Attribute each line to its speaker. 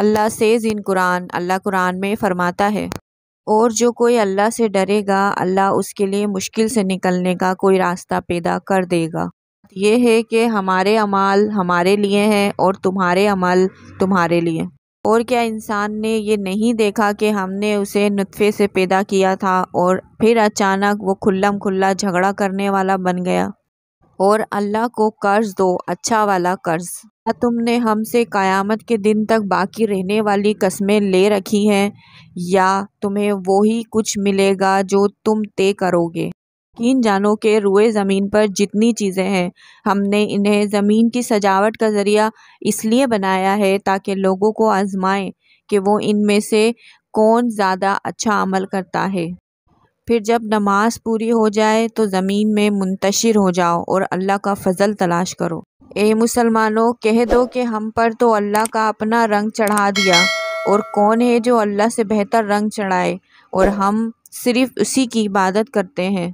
Speaker 1: Allah says in Quran Allah Quran में फ़रमाता है और जो कोई अल्लाह से डरेगा अल्लाह उसके लिए मुश्किल से निकलने का कोई रास्ता पैदा कर देगा ये है कि हमारे अमाल हमारे लिए हैं और तुम्हारे अमल तुम्हारे लिए और क्या इंसान ने यह नहीं देखा कि हमने उसे नुतफ़े से पैदा किया था और फिर अचानक वो खुल्लम खुल्ला झगड़ा करने वाला बन गया और अल्लाह को कर्ज दो अच्छा वाला कर्ज क्या तुमने हमसे क़यामत के दिन तक बाकी रहने वाली कस्में ले रखी हैं या तुम्हें वही कुछ मिलेगा जो तुम तय करोगे यकीन जानो के रुए ज़मीन पर जितनी चीज़ें हैं हमने इन्हें ज़मीन की सजावट का ज़रिया इसलिए बनाया है ताकि लोगों को आजमाएं कि वो इनमें से कौन ज़्यादा अच्छा अमल करता है फिर जब नमाज पूरी हो जाए तो ज़मीन में मुंतशिर हो जाओ और अल्लाह का फ़ज़ल तलाश करो ए मुसलमानों कह दो कि हम पर तो अल्लाह का अपना रंग चढ़ा दिया और कौन है जो अल्लाह से बेहतर रंग चढ़ाए और हम सिर्फ़ उसी की इबादत करते हैं